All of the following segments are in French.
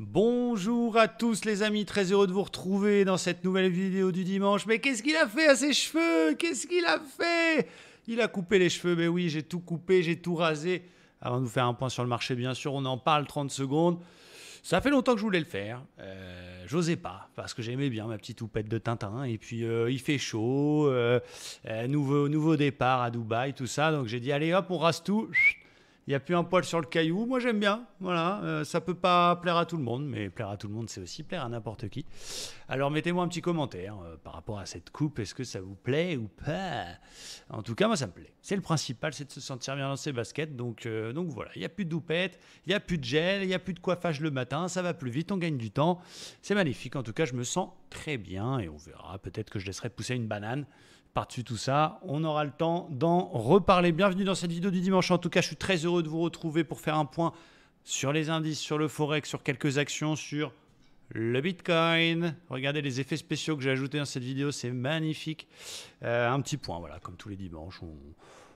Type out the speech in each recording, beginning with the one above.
Bonjour à tous les amis, très heureux de vous retrouver dans cette nouvelle vidéo du dimanche. Mais qu'est-ce qu'il a fait à ses cheveux Qu'est-ce qu'il a fait Il a coupé les cheveux, mais oui, j'ai tout coupé, j'ai tout rasé. Avant de vous faire un point sur le marché, bien sûr, on en parle 30 secondes. Ça fait longtemps que je voulais le faire. Euh, j'osais pas, parce que j'aimais bien ma petite toupette de Tintin. Et puis, euh, il fait chaud, euh, nouveau, nouveau départ à Dubaï, tout ça. Donc, j'ai dit, allez hop, on rase tout. Il n'y a plus un poil sur le caillou. Moi, j'aime bien. Voilà. Euh, ça peut pas plaire à tout le monde, mais plaire à tout le monde, c'est aussi plaire à n'importe qui. Alors, mettez-moi un petit commentaire euh, par rapport à cette coupe. Est-ce que ça vous plaît ou pas En tout cas, moi, ça me plaît. C'est le principal, c'est de se sentir bien dans ses baskets. Donc, euh, donc voilà. Il n'y a plus de doupette, il n'y a plus de gel, il n'y a plus de coiffage le matin. Ça va plus vite, on gagne du temps. C'est magnifique. En tout cas, je me sens très bien et on verra. Peut-être que je laisserai pousser une banane. Par-dessus tout ça, on aura le temps d'en reparler. Bienvenue dans cette vidéo du dimanche. En tout cas, je suis très heureux de vous retrouver pour faire un point sur les indices, sur le forex, sur quelques actions, sur le Bitcoin. Regardez les effets spéciaux que j'ai ajoutés dans cette vidéo, c'est magnifique. Euh, un petit point, voilà, comme tous les dimanches,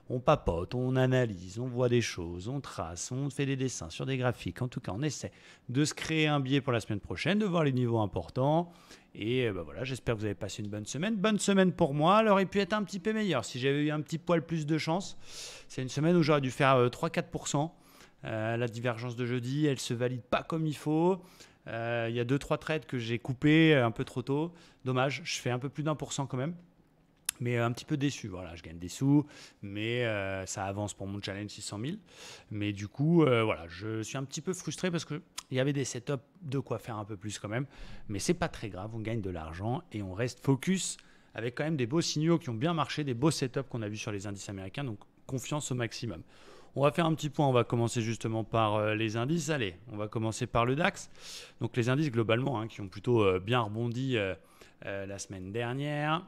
on papote, on analyse, on voit des choses, on trace, on fait des dessins sur des graphiques. En tout cas, on essaie de se créer un biais pour la semaine prochaine, de voir les niveaux importants. Et euh, bah voilà, j'espère que vous avez passé une bonne semaine. Bonne semaine pour moi. Elle aurait pu être un petit peu meilleure si j'avais eu un petit poil plus de chance. C'est une semaine où j'aurais dû faire 3-4%. Euh, euh, la divergence de jeudi, elle se valide pas comme il faut. Il y a 2-3 trades que j'ai coupés un peu trop tôt. Dommage, je fais un peu plus d'un pour cent quand même mais euh, un petit peu déçu. Voilà, je gagne des sous, mais euh, ça avance pour mon challenge 600 000. Mais du coup, euh, voilà, je suis un petit peu frustré parce qu'il y avait des setups de quoi faire un peu plus quand même. Mais c'est pas très grave, on gagne de l'argent et on reste focus avec quand même des beaux signaux qui ont bien marché, des beaux setups qu'on a vus sur les indices américains. Donc confiance au maximum. On va faire un petit point, on va commencer justement par les indices. Allez, on va commencer par le DAX. Donc les indices globalement hein, qui ont plutôt bien rebondi la semaine dernière.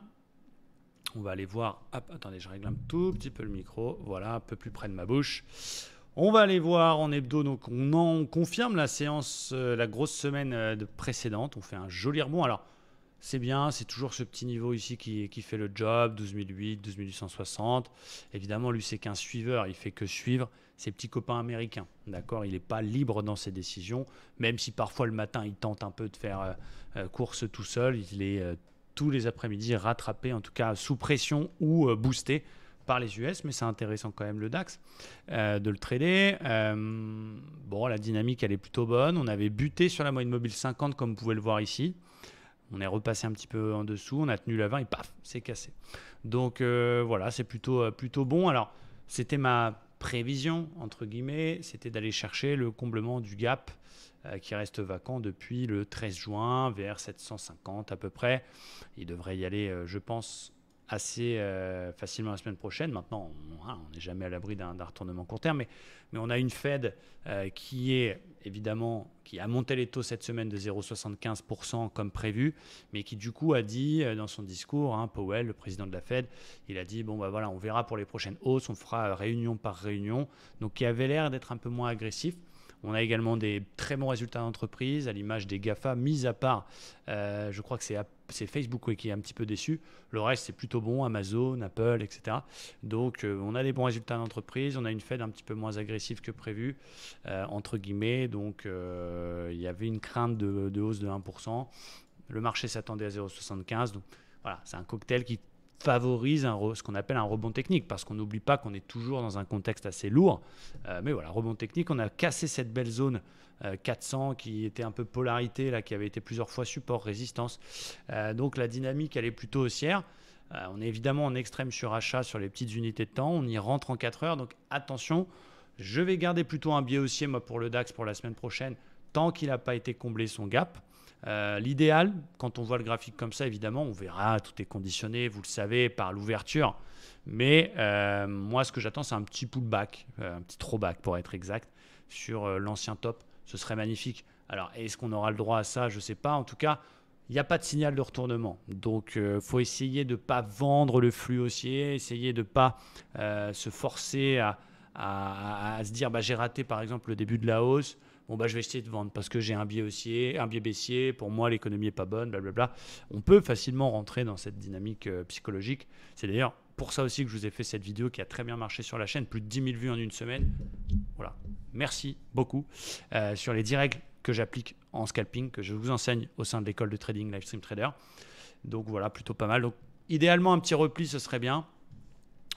On va aller voir. Hop, attendez, je règle un tout petit peu le micro. Voilà, un peu plus près de ma bouche. On va aller voir en hebdo. Donc, on, en, confirme la séance, euh, la grosse semaine euh, précédente. On fait un joli rebond. Alors, c'est bien, c'est toujours ce petit niveau ici qui, fait le job, 12008, 12860. Évidemment, lui, c'est qu'un suiveur, il fait que suivre ses petits copains américains. D'accord Il n'est pas libre dans ses décisions, même si parfois le matin, il tente un peu de faire euh, course tout seul, il est tous les après-midi rattrapé, en tout cas sous pression ou euh, boosté par les US, mais c'est intéressant quand même le DAX euh, de le trader. Euh, bon, la dynamique elle est plutôt bonne. On avait buté sur la moyenne mobile 50 comme vous pouvez le voir ici. On est repassé un petit peu en dessous, on a tenu la 20 et paf, c'est cassé. Donc voilà, c'est plutôt, plutôt bon. Alors c'était ma prévision, entre guillemets, c'était d'aller chercher le comblement du gap euh, qui reste vacant depuis le 13 juin vers 750 à peu près. Il devrait y aller, euh, je pense, assez euh, facilement la semaine prochaine. Maintenant, on n'est hein, jamais à l'abri d'un retournement court terme, mais, mais, on a une Fed euh, qui est évidemment qui a monté les taux cette semaine de 0,75% comme prévu, mais qui du coup a dit euh, dans son discours, hein, Powell, le président de la Fed, il a dit bon bah voilà, on verra pour les prochaines hausses, on fera réunion par réunion, donc qui avait l'air d'être un peu moins agressif. On a également des très bons résultats d'entreprise, à l'image des GAFA, mis à part, euh, je crois que c'est Facebook qui est un petit peu déçu. Le reste, c'est plutôt bon, Amazon, Apple, etc. Donc, euh, on a des bons résultats d'entreprise. On a une Fed un petit peu moins agressive que prévu, euh, entre guillemets. Donc, il y avait une crainte de, de hausse de 1%. Le marché s'attendait à 0,75. Donc, voilà, c'est un cocktail qui favorise un, ce qu'on appelle un rebond technique, parce qu'on n'oublie pas qu'on est toujours dans un contexte assez lourd. Euh, mais voilà, rebond technique, on a cassé cette belle zone 400 euh, qui était un peu polarité, là, qui avait été plusieurs fois support, résistance. Euh, donc la dynamique, elle est plutôt haussière. on est évidemment en extrême surachat sur les petites unités de temps, on y rentre en 4 heures, donc attention, je vais garder plutôt un biais haussier moi, pour le DAX pour la semaine prochaine, tant qu'il n'a pas été comblé son gap. Euh, l'idéal, quand on voit le graphique comme ça, évidemment, on verra, tout est conditionné, vous le savez, par l'ouverture. Mais euh, moi, ce que j'attends, c'est un petit pullback, euh, un petit back pour être exact, sur l'ancien top. Ce serait magnifique. Alors, est-ce qu'on aura le droit à ça Je ne sais pas. En tout cas, il n'y a pas de signal de retournement. Donc, faut essayer de ne pas vendre le flux haussier, essayer de ne pas se forcer à, à, se dire bah, j'ai raté par exemple le début de la hausse, bon bah je vais essayer de vendre parce que j'ai un biais haussier, un biais baissier, pour moi l'économie est pas bonne, blablabla. On peut facilement rentrer dans cette dynamique euh, psychologique. C'est d'ailleurs pour ça aussi que je vous ai fait cette vidéo qui a très bien marché sur la chaîne, plus de 10 000 vues en une semaine. Voilà, merci beaucoup euh, sur les 10 règles que j'applique en scalping, que je vous enseigne au sein de l'école de trading Livestream Trader. Donc voilà, plutôt pas mal. Donc idéalement un petit repli, ce serait bien.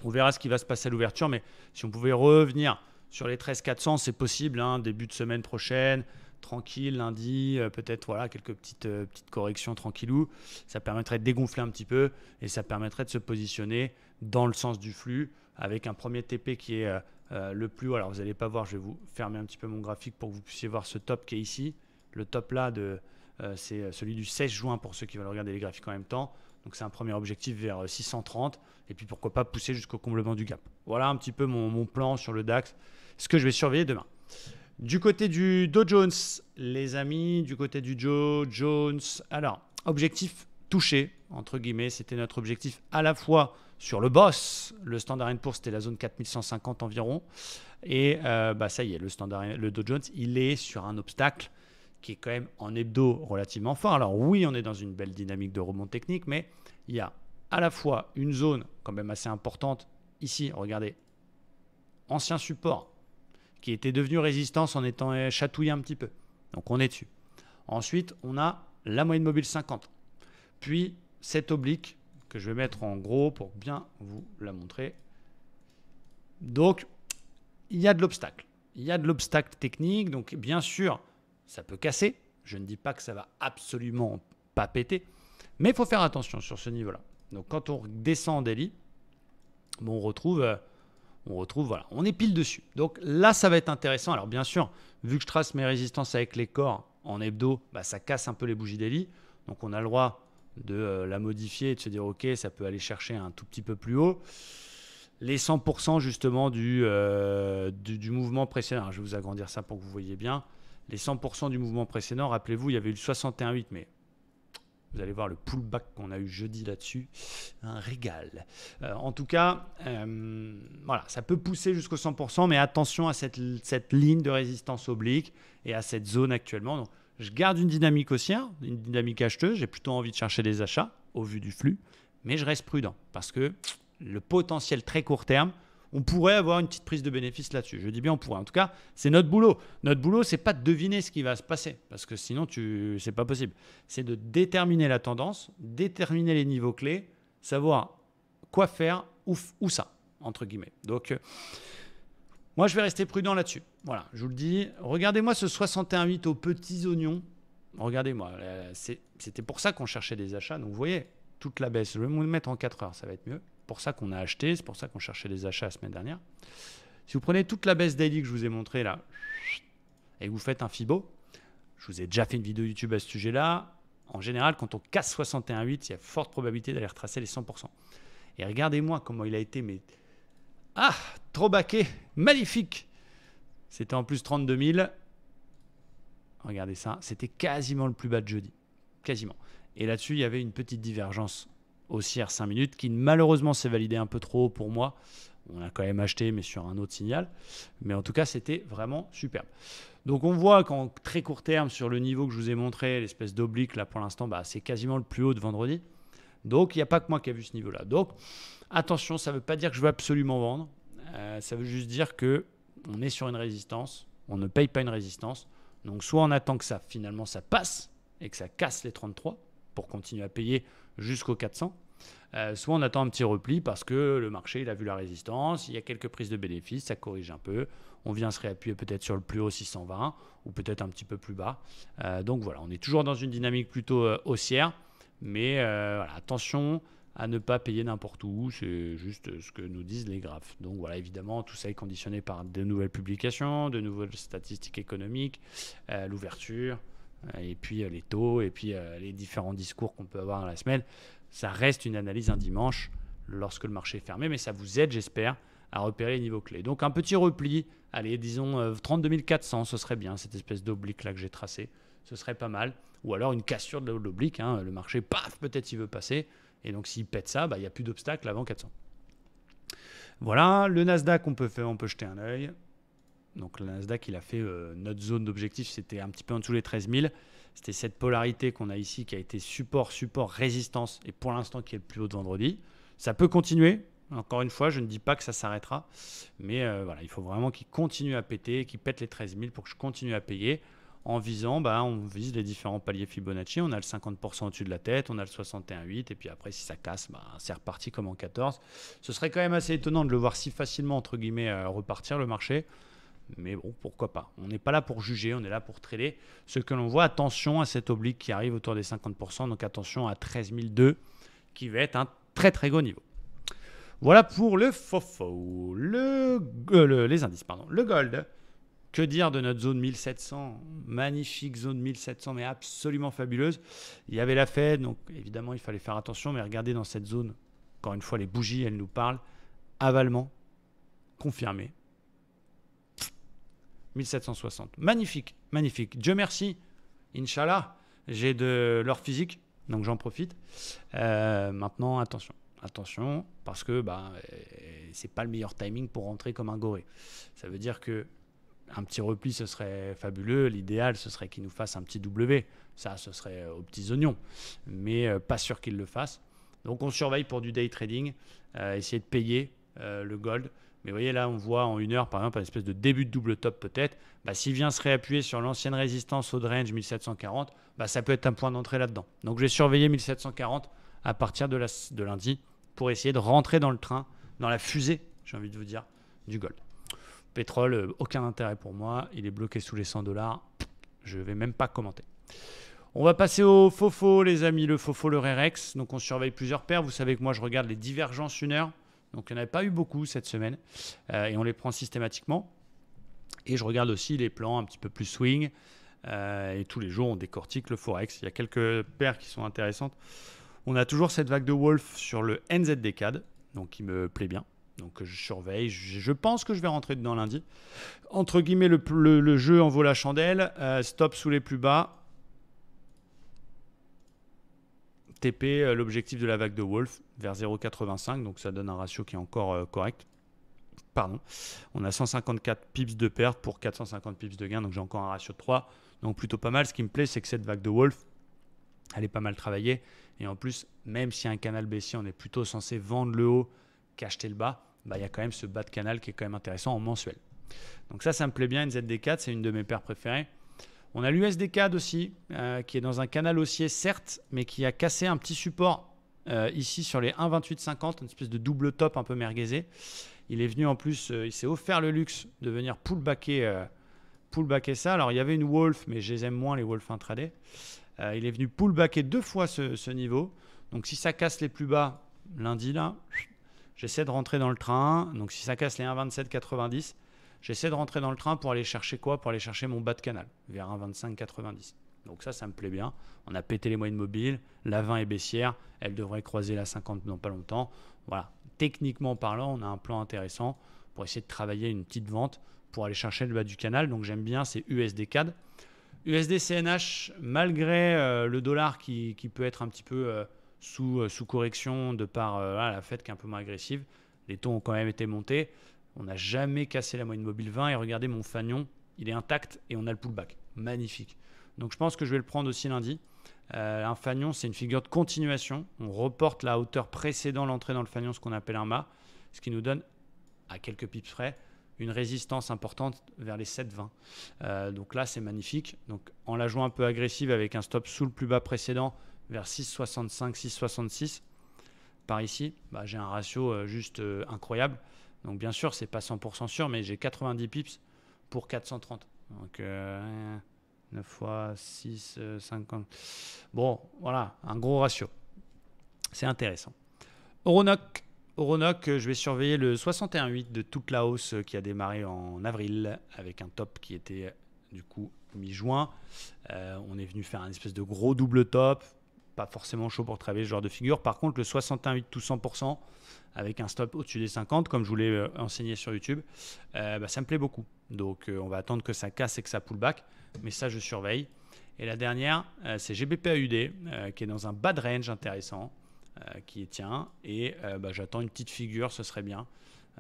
On verra ce qui va se passer à l'ouverture, mais si on pouvait revenir sur les 13 400, c'est possible, hein, début de semaine prochaine, tranquille, lundi, euh, peut-être voilà quelques petites, euh, petites corrections tranquillou. Ça permettrait de dégonfler un petit peu et ça permettrait de se positionner dans le sens du flux avec un premier TP qui est euh, le plus haut. Alors vous n'allez pas voir, je vais vous fermer un petit peu mon graphique pour que vous puissiez voir ce top qui est ici. Le top là, de, c'est celui du 16 juin pour ceux qui veulent regarder les graphiques en même temps. Donc c'est un premier objectif vers 630 euh, et puis pourquoi pas pousser jusqu'au comblement du gap. Voilà un petit peu mon, plan sur le DAX, ce que je vais surveiller demain. Du côté du Dow Jones, les amis, du côté du Dow Jones, alors objectif touché entre guillemets, c'était notre objectif à la fois sur le boss, le Standard Poor's c'était la zone 4150 environ et euh, bah ça y est, le Standard le Dow Jones, il est sur un obstacle qui est quand même en hebdo relativement fort. Alors oui, on est dans une belle dynamique de remonte technique, mais il y a à la fois une zone quand même assez importante ici, regardez, ancien support, qui était devenu résistance en étant euh, chatouillé un petit peu. Donc on est dessus. Ensuite, on a la moyenne mobile 50. Puis cette oblique que je vais mettre en gros pour bien vous la montrer. Donc il y a de l'obstacle. Il y a de l'obstacle technique. Donc bien sûr, ça peut casser. Je ne dis pas que ça va absolument pas péter, mais il faut faire attention sur ce niveau-là. Donc quand on descend en daily, on retrouve, euh, on retrouve, voilà, on est pile dessus. Donc là, ça va être intéressant. Alors bien sûr, vu que je trace mes résistances avec les corps en hebdo, bah, ça casse un peu les bougies délit Donc on a le droit de euh, la modifier et de se dire ok, ça peut aller chercher un tout petit peu plus haut les 100% justement euh, du, du, mouvement précédent. je vais vous agrandir ça pour que vous voyez bien les 100% du mouvement précédent, rappelez-vous, il y avait eu le 61,8, mais vous allez voir le pullback qu'on a eu jeudi là-dessus, un régal. Euh, en tout cas, euh, voilà, ça peut pousser jusqu'au 100%, mais attention à cette, cette, ligne de résistance oblique et à cette zone actuellement. Donc, je garde une dynamique haussière, une dynamique acheteuse, j'ai plutôt envie de chercher des achats au vu du flux, mais je reste prudent parce que le potentiel très court terme, on pourrait avoir une petite prise de bénéfice là-dessus. Je dis bien on pourrait. En tout cas, c'est notre boulot. Notre boulot, c'est pas de deviner ce qui va se passer, parce que sinon, tu, c'est pas possible. C'est de déterminer la tendance, déterminer les niveaux clés, savoir quoi faire, ou, ou ça, entre guillemets. Donc, euh, moi, je vais rester prudent là-dessus. Voilà, je vous le dis. Regardez-moi ce 61,8 aux petits oignons. Regardez-moi, c'était pour ça qu'on cherchait des achats. Donc, vous voyez, toute la baisse. Je vais me mettre en 4 heures, ça va être mieux pour ça qu'on a acheté, c'est pour ça qu'on cherchait les achats la semaine dernière. Si vous prenez toute la baisse daily que je vous ai montrée là, et vous faites un FIBO, je vous ai déjà fait une vidéo YouTube à ce sujet-là. En général, quand on casse 61,8, il y a forte probabilité d'aller retracer les 100%. Et regardez-moi comment il a été, mais... Ah, trop baqué, magnifique C'était en plus 32 000. Regardez ça, c'était quasiment le plus bas de jeudi. Quasiment. Et là-dessus, il y avait une petite divergence haussière 5 minutes qui malheureusement s'est validé un peu trop pour moi. On a quand même acheté, mais sur un autre signal. Mais en tout cas, c'était vraiment superbe. Donc on voit qu'en très court terme, sur le niveau que je vous ai montré, l'espèce d'oblique, là pour l'instant, bah, c'est quasiment le plus haut de vendredi. Donc il n'y a pas que moi qui ai vu ce niveau-là. Donc attention, ça ne veut pas dire que je veux absolument vendre. Euh, ça veut juste dire que on est sur une résistance, on ne paye pas une résistance. Donc soit on attend que ça finalement ça passe et que ça casse les 33 pour continuer à payer jusqu'au 400. Euh, soit on attend un petit repli parce que le marché il a vu la résistance, il y a quelques prises de bénéfices, ça corrige un peu, on vient se réappuyer peut-être sur le plus haut 620 ou peut-être un petit peu plus bas. Euh, donc voilà, on est toujours dans une dynamique plutôt euh, haussière, mais attention à ne pas payer n'importe où, c'est juste ce que nous disent les graphes. Donc voilà, évidemment, tout ça est conditionné par de nouvelles publications, de nouvelles statistiques économiques, l'ouverture, euh, et puis euh, les taux, et puis euh, les différents discours qu'on peut avoir dans la semaine. Ça reste une analyse un dimanche lorsque le marché est fermé, mais ça vous aide, j'espère, à repérer les niveaux clés. Donc un petit repli, allez, disons 32 400, ce serait bien, cette espèce d'oblique là que j'ai tracée, ce serait pas mal. Ou alors une cassure de l'oblique, hein. le marché, paf, peut-être il veut passer, et donc s'il pète ça, bah, il n'y a plus d'obstacle avant 400. Voilà, le Nasdaq, qu'on peut, faire, on peut jeter un œil. Donc le Nasdaq, il a fait euh, notre zone d'objectif, c'était un petit peu en dessous des 13 000. C'était cette polarité qu'on a ici qui a été support, support, résistance et pour l'instant qui est le plus haut de vendredi. Ça peut continuer. Encore une fois, je ne dis pas que ça s'arrêtera, mais euh, voilà, il faut vraiment qu'il continue à péter, qu'il pète les 13 000 pour que je continue à payer en visant, bah, on vise les différents paliers Fibonacci, on a le 50% au-dessus de la tête, on a le 61,8, et puis après, si ça casse, bah, c'est reparti comme en 14. Ce serait quand même assez étonnant de le voir si facilement, entre guillemets, euh, repartir le marché. Mais bon, pourquoi pas On n'est pas là pour juger, on est là pour trader. Ce que l'on voit, attention à cet oblique qui arrive autour des 50%, donc attention à 13002 qui va être un très très gros niveau. Voilà pour le faux euh, le, les indices, pardon. Le gold, que dire de notre zone 1700 Magnifique zone 1700, mais absolument fabuleuse. Il y avait la Fed, donc évidemment il fallait faire attention, mais regardez dans cette zone, encore une fois, les bougies, elles nous parlent. Avalement confirmé 1760. Magnifique, magnifique. Dieu merci, Inch'Allah, j'ai de leur physique, donc j'en profite. Euh, maintenant, attention, attention, parce que ce bah, euh, c'est pas le meilleur timing pour rentrer comme un goré. Ça veut dire que un petit repli, ce serait fabuleux. L'idéal, ce serait qu'il nous fasse un petit W. Ça, ce serait euh, aux petits oignons. Mais pas sûr qu'il le fasse. Donc on surveille pour du day trading, essayer de payer le gold. Mais vous voyez là, on voit en une heure, par exemple, un espèce de début de double top peut-être. Bah, s'il vient se réappuyer sur l'ancienne résistance au range 1740, bah, ça peut être un point d'entrée là-dedans. Donc je vais surveiller 1740 à partir de, la, de lundi pour essayer de rentrer dans le train, dans la fusée, j'ai envie de vous dire, du gold. Pétrole, euh, aucun intérêt pour moi. Il est bloqué sous les 100 dollars. Je ne vais même pas commenter. On va passer au faux les amis. Le faux le REREX. Donc on surveille plusieurs paires. Vous savez que moi, je regarde les divergences une heure. Donc il n'y en avait pas eu beaucoup cette semaine euh, et on les prend systématiquement. Et je regarde aussi les plans un petit peu plus swing. Euh, et tous les jours, on décortique le Forex. Il y a quelques paires qui sont intéressantes. On a toujours cette vague de Wolf sur le NZDCAD, donc qui me plaît bien. Donc je surveille, je, pense que je vais rentrer dedans lundi. Entre guillemets, le, jeu en vaut la chandelle, euh, stop sous les plus bas, TP euh, l'objectif de la vague de Wolf vers 0,85, donc ça donne un ratio qui est encore euh, correct. Pardon. On a 154 pips de perte pour 450 pips de gain, donc j'ai encore un ratio de 3. Donc plutôt pas mal. Ce qui me plaît, c'est que cette vague de Wolf, elle est pas mal travaillée. Et en plus, même si un canal baissier, on est plutôt censé vendre le haut qu'acheter le bas, bah, il y a quand même ce bas de canal qui est quand même intéressant en mensuel. Donc ça, ça me plaît bien, une ZD4, c'est une de mes paires préférées. On a l'USDCAD aussi, euh, qui est dans un canal haussier, certes, mais qui a cassé un petit support euh, ici sur les 1,2850, une espèce de double top un peu merguezé. Il est venu en plus, euh, il s'est offert le luxe de venir pullbacker, ça. Alors il y avait une Wolf, mais je les aime moins les Wolf intraday. il est venu pullbacker deux fois ce, ce, niveau. Donc si ça casse les plus bas lundi là, j'essaie de rentrer dans le train. Donc si ça casse les 1,2790, J'essaie de rentrer dans le train pour aller chercher quoi Pour aller chercher mon bas de canal, vers 1,2590. Donc ça, ça me plaît bien. On a pété les moyennes mobiles, la 20 est baissière, elle devrait croiser la 50 dans pas longtemps. Voilà, techniquement parlant, on a un plan intéressant pour essayer de travailler une petite vente pour aller chercher le bas du canal. Donc j'aime bien, c'est USD CAD. USD CNH, malgré euh, le dollar qui, peut être un petit peu euh, sous, euh, sous correction de par la fête qui est un peu moins agressive, les taux ont quand même été montés. On n'a jamais cassé la moyenne mobile 20 et regardez mon fanion, il est intact et on a le pullback. Magnifique. Donc je pense que je vais le prendre aussi lundi. Euh, un fanion, c'est une figure de continuation. On reporte la hauteur précédant l'entrée dans le fanion, ce qu'on appelle un mât, ce qui nous donne, à quelques pips frais, une résistance importante vers les 7,20. Euh, donc là, c'est magnifique. Donc en la jouant un peu agressive avec un stop sous le plus bas précédent, vers 6,65, 6,66, par ici, bah, j'ai un ratio euh, juste incroyable. Donc bien sûr, c'est pas 100% sûr, mais j'ai 90 pips pour 430. Donc 9 euh, fois 6, 50. Euh, bon, voilà, un gros ratio. C'est intéressant. Oronoc. Euh, je vais surveiller le 61.8 de toute la hausse qui a démarré en avril avec un top qui était du coup mi-juin. on est venu faire un espèce de gros double top pas forcément chaud pour travailler ce genre de figure. Par contre, le 61,8 tout 100% avec un stop au-dessus des 50, comme je vous l'ai euh, enseigné sur YouTube, euh, bah, ça me plaît beaucoup. Donc euh, on va attendre que ça casse et que ça pull back, mais ça je surveille. Et la dernière, c'est GBPAUD, qui est dans un bad range intéressant, qui est tient, et bah, j'attends une petite figure, ce serait bien.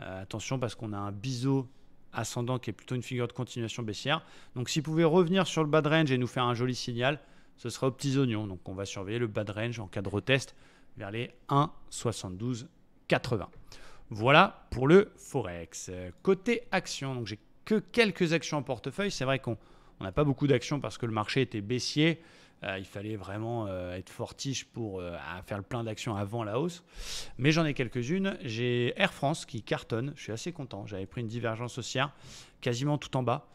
attention parce qu'on a un biseau ascendant qui est plutôt une figure de continuation baissière. Donc s'il pouvait revenir sur le bad range et nous faire un joli signal, ce sera aux petits oignons. Donc on va surveiller le bas de range en cas de retest vers les 1,7280. Voilà pour le Forex. Côté action, donc j'ai que quelques actions en portefeuille. C'est vrai qu'on n'a pas beaucoup d'actions parce que le marché était baissier. Euh, il fallait vraiment euh, être fortiche pour euh, faire le plein d'actions avant la hausse. Mais j'en ai quelques-unes. J'ai Air France qui cartonne. Je suis assez content. J'avais pris une divergence haussière quasiment tout en bas.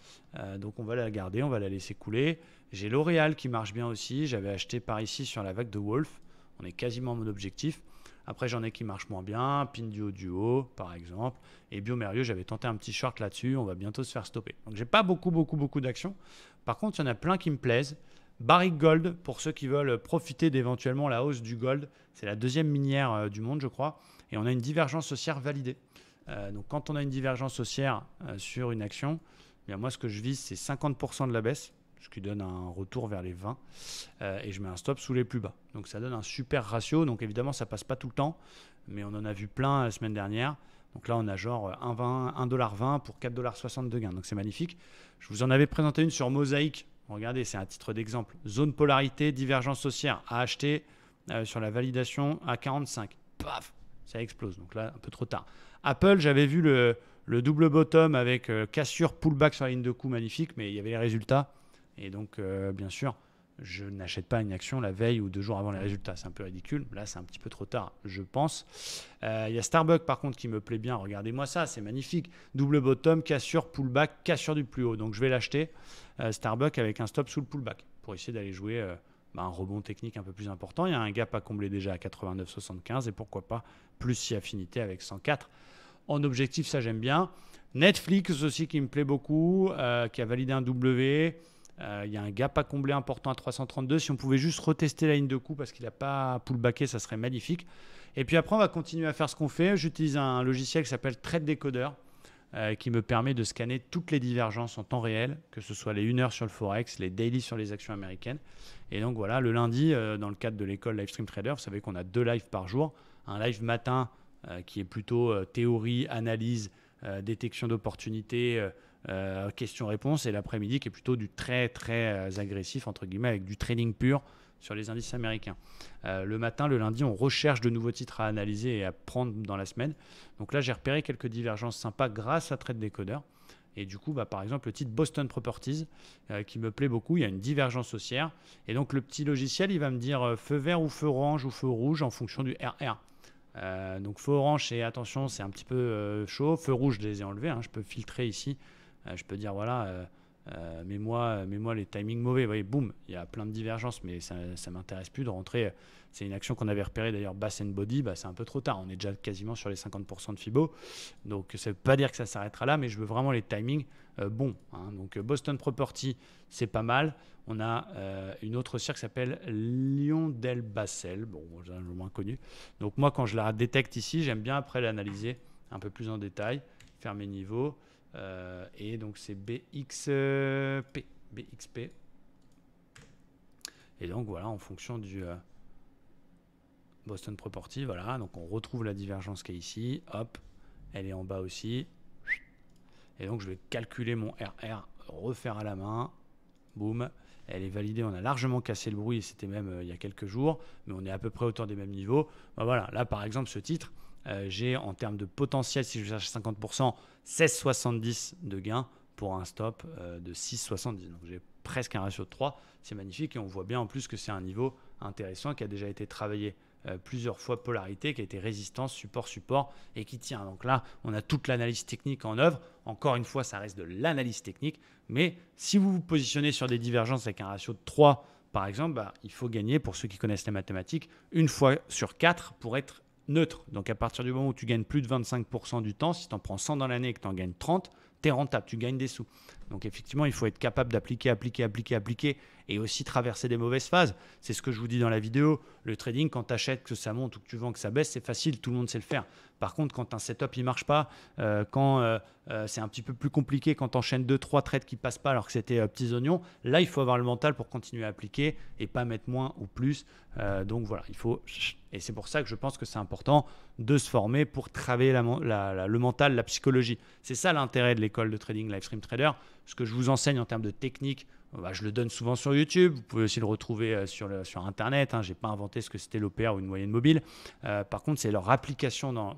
donc on va la garder, on va la laisser couler. J'ai L'Oréal qui marche bien aussi. J'avais acheté par ici sur la vague de Wolf. On est quasiment en mode objectif. Après, j'en ai qui marchent moins bien, Pinduo Duo, par exemple. Et Biomérieux, j'avais tenté un petit short là-dessus. On va bientôt se faire stopper. Donc, j'ai pas beaucoup, beaucoup, beaucoup d'actions. Par contre, il y en a plein qui me plaisent. Barrick Gold, pour ceux qui veulent profiter d'éventuellement la hausse du gold. C'est la deuxième minière euh, du monde, je crois. Et on a une divergence haussière validée. Euh, donc, quand on a une divergence haussière euh, sur une action, eh bien, moi, ce que je vise, c'est 50% de la baisse ce qui donne un retour vers les 20. Euh, et je mets un stop sous les plus bas. Donc ça donne un super ratio. Donc évidemment, ça passe pas tout le temps, mais on en a vu plein la semaine dernière. Donc là, on a genre 1,20$ pour 4,60$ de gain. Donc c'est magnifique. Je vous en avais présenté une sur Mosaïque. Regardez, c'est un titre d'exemple. Zone polarité, divergence haussière à acheter euh, sur la validation à 45. Paf, ça explose. Donc là, un peu trop tard. Apple, j'avais vu le, double bottom avec euh, cassure, pullback sur la ligne de coup magnifique, mais il y avait les résultats. Et donc, euh, bien sûr, je n'achète pas une action la veille ou deux jours avant les résultats. C'est un peu ridicule. Là, c'est un petit peu trop tard, je pense. Euh, il y a Starbucks, par contre, qui me plaît bien. Regardez-moi ça, c'est magnifique. Double bottom, cassure, pullback, cassure du plus haut. Donc, je vais l'acheter, euh, Starbucks, avec un stop sous le pullback pour essayer d'aller jouer bah, un rebond technique un peu plus important. Il y a un gap à combler déjà à 89,75 et pourquoi pas plus si affinité avec 104. En objectif, ça, j'aime bien. Netflix aussi, qui me plaît beaucoup, qui a validé un W. Euh, il y a un gap à combler important à 332. Si on pouvait juste retester la ligne de coup parce qu'il n'a pas pullbacké, ça serait magnifique. Et puis après, on va continuer à faire ce qu'on fait. J'utilise un logiciel qui s'appelle Trade Decoder euh, qui me permet de scanner toutes les divergences en temps réel, que ce soit les 1 h sur le Forex, les daily sur les actions américaines. Et donc voilà, le lundi, euh, dans le cadre de l'école Livestream Trader, vous savez qu'on a deux lives par jour. Un live matin qui est plutôt théorie, analyse, détection d'opportunités, euh, question-réponse et l'après-midi qui est plutôt du très très euh, agressif, entre guillemets, avec du trading pur sur les indices américains. Euh, le matin, le lundi, on recherche de nouveaux titres à analyser et à prendre dans la semaine. Donc là, j'ai repéré quelques divergences sympas grâce à Trade Decoder. Et du coup, bah, par exemple, le titre Boston Properties, qui me plaît beaucoup, il y a une divergence haussière. Et donc, le petit logiciel, il va me dire feu vert ou feu orange ou feu rouge en fonction du RR. donc, feu orange, c'est attention, c'est un petit peu chaud. Feu rouge, je les ai enlevés. Hein, je peux filtrer ici euh, je peux dire, voilà, euh, euh, mais moi, moi les timings mauvais, vous voyez, boum, il y a plein de divergences, mais ça ne m'intéresse plus de rentrer. C'est une action qu'on avait repérée d'ailleurs, bass and body, bah, c'est un peu trop tard, on est déjà quasiment sur les 50% de FIBO, donc ça ne veut pas dire que ça s'arrêtera là, mais je veux vraiment les timings bons. Hein. Donc Boston Property, c'est pas mal. On a une autre cirque qui s'appelle Lyon Del Bassel, bon, un moins connu. Donc moi, quand je la détecte ici, j'aime bien après l'analyser un peu plus en détail, faire mes niveaux. Euh, et donc c'est BXP. BXP. Et donc voilà, en fonction du euh, Boston Property, voilà, donc on retrouve la divergence qui est ici. Hop, elle est en bas aussi. Et donc je vais calculer mon RR, refaire à la main. Boum, elle est validée, on a largement cassé le bruit, c'était même euh, il y a quelques jours, mais on est à peu près autour des mêmes niveaux. Bah, voilà, là par exemple ce titre, euh, j'ai en termes de potentiel, si je cherche 50%, 16,70 de gain pour un stop euh, de 6,70. Donc j'ai presque un ratio de 3. C'est magnifique et on voit bien en plus que c'est un niveau intéressant qui a déjà été travaillé euh, plusieurs fois polarité, qui a été résistance, support, support et qui tient. Donc là, on a toute l'analyse technique en œuvre. Encore une fois, ça reste de l'analyse technique. Mais si vous vous positionnez sur des divergences avec un ratio de 3, par exemple, bah, il faut gagner, pour ceux qui connaissent les mathématiques, une fois sur 4 pour être neutre. Donc à partir du moment où tu gagnes plus de 25% du temps, si tu en prends 100 dans l'année et que tu en gagnes 30, tu es rentable, tu gagnes des sous. Donc effectivement, il faut être capable d'appliquer, appliquer, appliquer, appliquer et aussi traverser des mauvaises phases. C'est ce que je vous dis dans la vidéo. Le trading, quand tu achètes, que ça monte ou que tu vends, que ça baisse, c'est facile, tout le monde sait le faire. Par contre, quand un setup ne marche pas, euh, quand euh, euh, c'est un petit peu plus compliqué, quand tu enchaînes 2-3 trades qui ne passent pas alors que c'était petits oignons, là il faut avoir le mental pour continuer à appliquer et pas mettre moins ou plus. donc voilà, il faut. Et c'est pour ça que je pense que c'est important de se former pour travailler le mental, la psychologie. C'est ça l'intérêt de l'école de trading Livestream Trader ce que je vous enseigne en termes de technique, euh, bah, je le donne souvent sur YouTube. Vous pouvez aussi le retrouver euh, sur, sur Internet. Hein. Je n'ai pas inventé ce que c'était l'OPR ou une moyenne mobile. Euh, par contre, c'est leur application dans,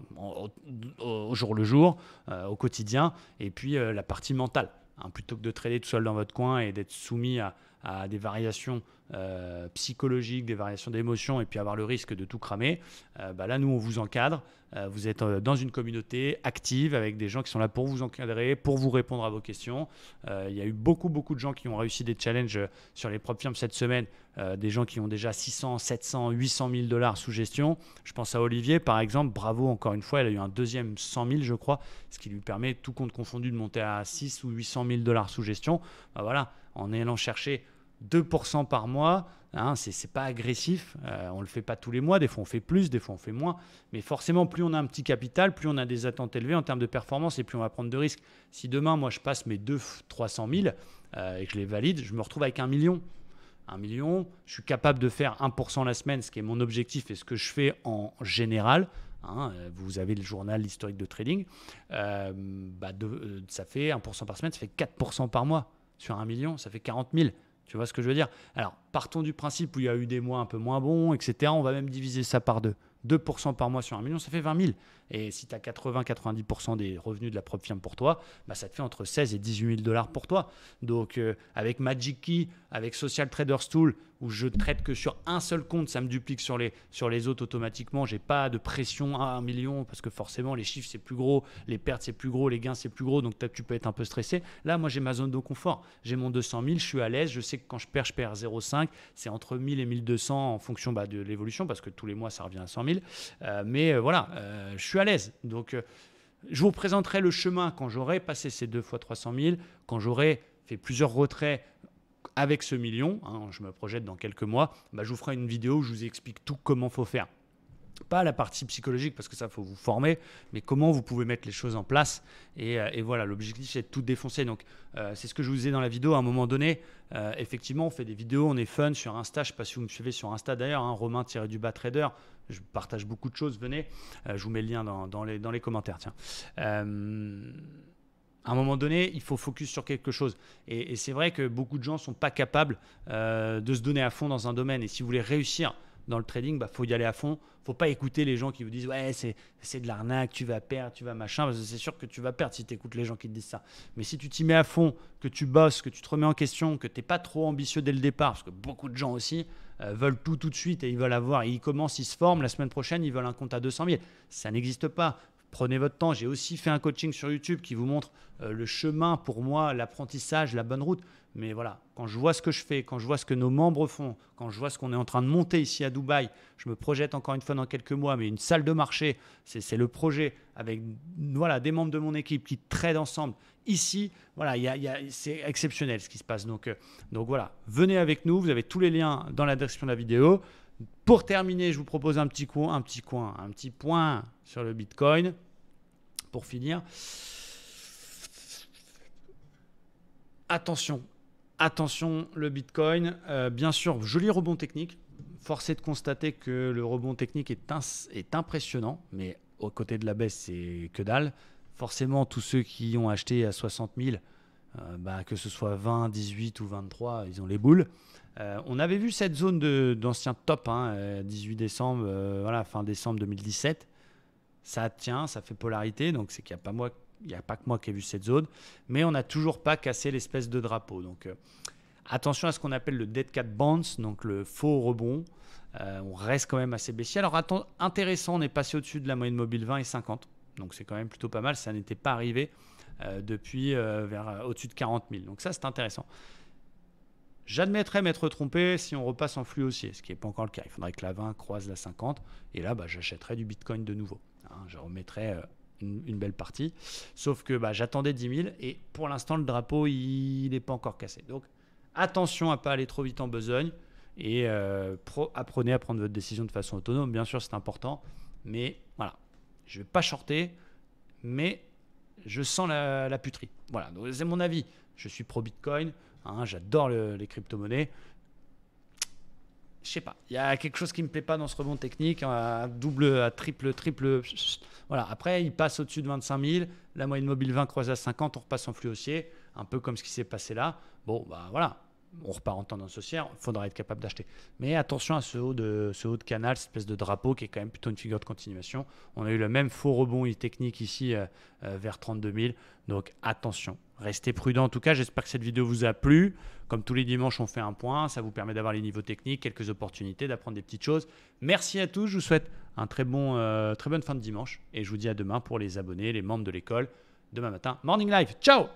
au, jour le jour, au quotidien, et puis la partie mentale. Hein. Plutôt que de trader tout seul dans votre coin et d'être soumis à, à des variations euh, psychologiques, des variations d'émotions, et puis avoir le risque de tout cramer, euh, bah là, nous, on vous encadre. Euh, vous êtes dans une communauté active avec des gens qui sont là pour vous encadrer, pour vous répondre à vos questions. Il y a eu beaucoup, beaucoup de gens qui ont réussi des challenges sur les propres firmes cette semaine, des gens qui ont déjà 600, 700, 800 000 dollars sous gestion. Je pense à Olivier, par exemple. Bravo, encore une fois, elle a eu un deuxième 100 000, je crois, ce qui lui permet, tout compte confondu, de monter à 6 ou 800 000 dollars sous gestion. Bah voilà, en allant chercher 2% par mois, hein, c'est pas agressif, euh, on ne le fait pas tous les mois, des fois on fait plus, des fois on fait moins, mais forcément plus on a un petit capital, plus on a des attentes élevées en termes de performance et plus on va prendre de risques. Si demain moi je passe mes 200, 300 000 et que je les valide, je me retrouve avec un million. Un million, je suis capable de faire 1% la semaine, ce qui est mon objectif et ce que je fais en général. Hein, euh, vous avez le journal, historique de trading, euh, bah, ça fait 1% par semaine, ça fait 4% par mois. Sur un million, ça fait 40 000. Tu vois ce que je veux dire Alors, partons du principe où il y a eu des mois un peu moins bons, etc. On va même diviser ça par deux. 2% par mois sur 1 million, ça fait 20 000. Et si tu as 80-90% des revenus de la propre firme pour toi, bah ça te fait entre 16 et 18 000 dollars pour toi. Donc, euh, avec Magic Key, avec Social Traders Tool, où je traite que sur un seul compte, ça me duplique sur les, sur les autres automatiquement. J'ai pas de pression à un million parce que forcément, les chiffres c'est plus gros, les pertes c'est plus gros, les gains c'est plus gros, donc tu peux être un peu stressé. Là, moi j'ai ma zone de confort. J'ai mon 200 000, je suis à l'aise. Je sais que quand je perds, je perds 0,5. C'est entre 1000 et 1200 en fonction bah, de l'évolution parce que tous les mois ça revient à 100 000. Euh, mais euh, voilà, euh, je suis à l'aise. Donc, je vous présenterai le chemin quand j'aurai passé ces deux fois 300 000, quand j'aurai fait plusieurs retraits avec ce million, hein, je me projette dans quelques mois, bah, je vous ferai une vidéo où je vous explique tout comment faut faire. Pas la partie psychologique parce que ça faut vous former, mais comment vous pouvez mettre les choses en place. Et, euh, voilà, l'objectif c'est de tout défoncer. Donc euh, c'est ce que je vous ai dans la vidéo à un moment donné. Euh, effectivement, on fait des vidéos, on est fun sur Insta. Je ne sais pas si vous me suivez sur Insta d'ailleurs, hein, Romain du bas trader. Je partage beaucoup de choses. Venez, je vous mets le lien dans, les, dans les, commentaires. Tiens à un moment donné, il faut focus sur quelque chose. Et, c'est vrai que beaucoup de gens ne sont pas capables euh, de se donner à fond dans un domaine. Et si vous voulez réussir dans le trading, il bah, faut y aller à fond. faut pas écouter les gens qui vous disent Ouais, c'est de l'arnaque, tu vas perdre, tu vas machin. Parce que c'est sûr que tu vas perdre si tu écoutes les gens qui te disent ça. Mais si tu t'y mets à fond, que tu bosses, que tu te remets en question, que tu n'es pas trop ambitieux dès le départ, parce que beaucoup de gens aussi euh, veulent tout tout de suite et ils veulent avoir, ils commencent, ils se forment, la semaine prochaine, ils veulent un compte à 200 000. Ça n'existe pas prenez votre temps. J'ai aussi fait un coaching sur YouTube qui vous montre euh, le chemin pour moi, l'apprentissage, la bonne route. Mais voilà, quand je vois ce que je fais, quand je vois ce que nos membres font, quand je vois ce qu'on est en train de monter ici à Dubaï, je me projette encore une fois dans quelques mois, mais une salle de marché, c'est le projet avec voilà, des membres de mon équipe qui traitent ensemble. Ici, voilà, y y a, c'est exceptionnel ce qui se passe. Donc, euh, donc voilà, venez avec nous, vous avez tous les liens dans la description de la vidéo. Pour terminer, je vous propose un petit, coin, un petit coin, un petit point sur le Bitcoin. Pour finir, attention, attention le Bitcoin. Euh, bien sûr, joli rebond technique. Force de constater que le rebond technique est, impressionnant, mais aux côtés de la baisse, c'est que dalle. Forcément, tous ceux qui ont acheté à 60 000, euh, bah, que ce soit 20, 18 ou 23, ils ont les boules. Euh, on avait vu cette zone d'ancien top, 18 hein, euh, décembre, euh, voilà, fin décembre 2017. Ça tient, ça fait polarité, donc c'est qu'il n'y a, pas y a pas que moi qui ai vu cette zone. Mais on n'a toujours pas cassé l'espèce de drapeau. Donc attention à ce qu'on appelle le dead cat bounce, donc le faux rebond. on reste quand même assez baissier. Alors intéressant, on est passé au-dessus de la moyenne mobile 20 et 50. Donc c'est quand même plutôt pas mal, ça n'était pas arrivé depuis vers au-dessus de 40 000. Donc ça c'est intéressant. J'admettrais m'être trompé si on repasse en flux haussier, ce qui n'est pas encore le cas. Il faudrait que la 20 croise la 50, et là, bah, j'achèterais du Bitcoin de nouveau. Hein, je remettrais euh, une, belle partie. Sauf que bah, j'attendais 10 000, et pour l'instant, le drapeau, il n'est pas encore cassé. Donc, attention à ne pas aller trop vite en besogne, et euh, apprenez à prendre votre décision de façon autonome. Bien sûr, c'est important, mais voilà. Je ne vais pas shorter, mais je sens la, puterie. Voilà, c'est mon avis. Je suis pro Bitcoin, hein, j'adore les crypto-monnaies. Je sais pas, il y a quelque chose qui me plaît pas dans ce rebond technique, hein, à double, à triple, triple. Voilà, après, il passe au-dessus de 25 000, la moyenne mobile 20 croise à 50, on repasse en flux haussier, un peu comme ce qui s'est passé là. Bon, bah voilà, on repart en tendance haussière, il faudra être capable d'acheter. Mais attention à ce haut, de, ce haut de canal, cette espèce de drapeau qui est quand même plutôt une figure de continuation. On a eu le même faux rebond technique ici euh, euh, vers 32 000. Donc attention, restez prudent. En tout cas, j'espère que cette vidéo vous a plu. Comme tous les dimanches, on fait un point. Ça vous permet d'avoir les niveaux techniques, quelques opportunités, d'apprendre des petites choses. Merci à tous. Je vous souhaite une très euh, très bonne fin de dimanche. Et je vous dis à demain pour les abonnés, les membres de l'école. Demain matin, Morning Live. Ciao